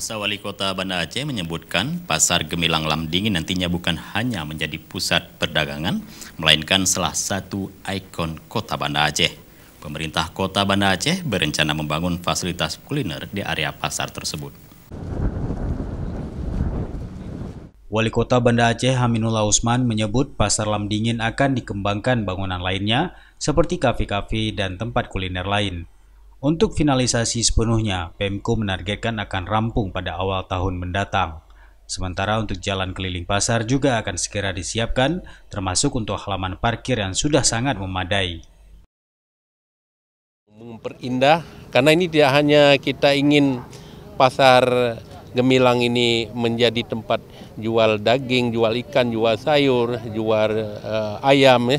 Pemirsa Wali Kota Banda Aceh menyebutkan pasar Gemilang Lamdingin nantinya bukan hanya menjadi pusat perdagangan, melainkan salah satu ikon kota Banda Aceh. Pemerintah kota Banda Aceh berencana membangun fasilitas kuliner di area pasar tersebut. Wali Kota Banda Aceh Haminullah Usman menyebut pasar Lamdingin akan dikembangkan bangunan lainnya seperti kafe-kafe dan tempat kuliner lain. Untuk finalisasi sepenuhnya, Pemko menargetkan akan rampung pada awal tahun mendatang. Sementara untuk jalan keliling pasar juga akan segera disiapkan, termasuk untuk halaman parkir yang sudah sangat memadai. Memperindah, karena ini tidak hanya kita ingin pasar Gemilang ini menjadi tempat jual daging, jual ikan, jual sayur, jual uh, ayam, ya.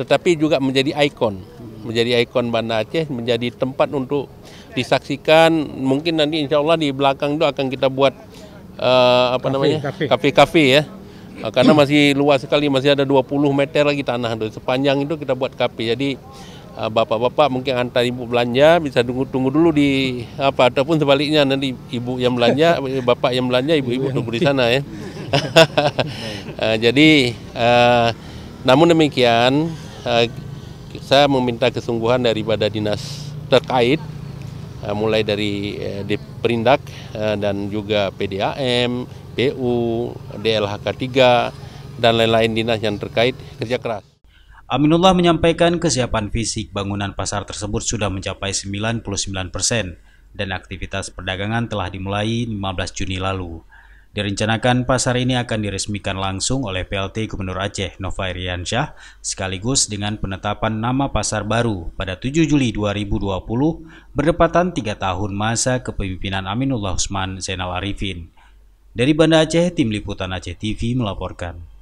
tetapi juga menjadi ikon menjadi ikon Banda Aceh, menjadi tempat untuk disaksikan. Mungkin nanti insya Allah di belakang itu akan kita buat uh, apa kafe, namanya kafe-kafe ya. Uh, karena masih luas sekali, masih ada 20 meter lagi tanah itu. Sepanjang itu kita buat kafe. Jadi eh, bapak-bapak mungkin antar ibu belanja bisa tunggu tunggu dulu di apa ataupun sebaliknya nanti ibu yang belanja bapak yang belanja ibu-ibu tunggu di sana ya jadi uh, namun demikian uh, saya meminta kesungguhan daripada dinas terkait, eh, mulai dari eh, Perindak eh, dan juga PDAM, PU, DLHK 3, dan lain-lain dinas yang terkait kerja keras. Aminullah menyampaikan kesiapan fisik bangunan pasar tersebut sudah mencapai 99 persen dan aktivitas perdagangan telah dimulai 15 Juni lalu. Direncanakan pasar ini akan diresmikan langsung oleh PLT Gubernur Aceh Nova Iriansyah, sekaligus dengan penetapan nama pasar baru pada 7 Juli 2020 berdepatan 3 tahun masa kepemimpinan Aminullah Usman Zainal Arifin. Dari Banda Aceh, Tim Liputan Aceh TV melaporkan.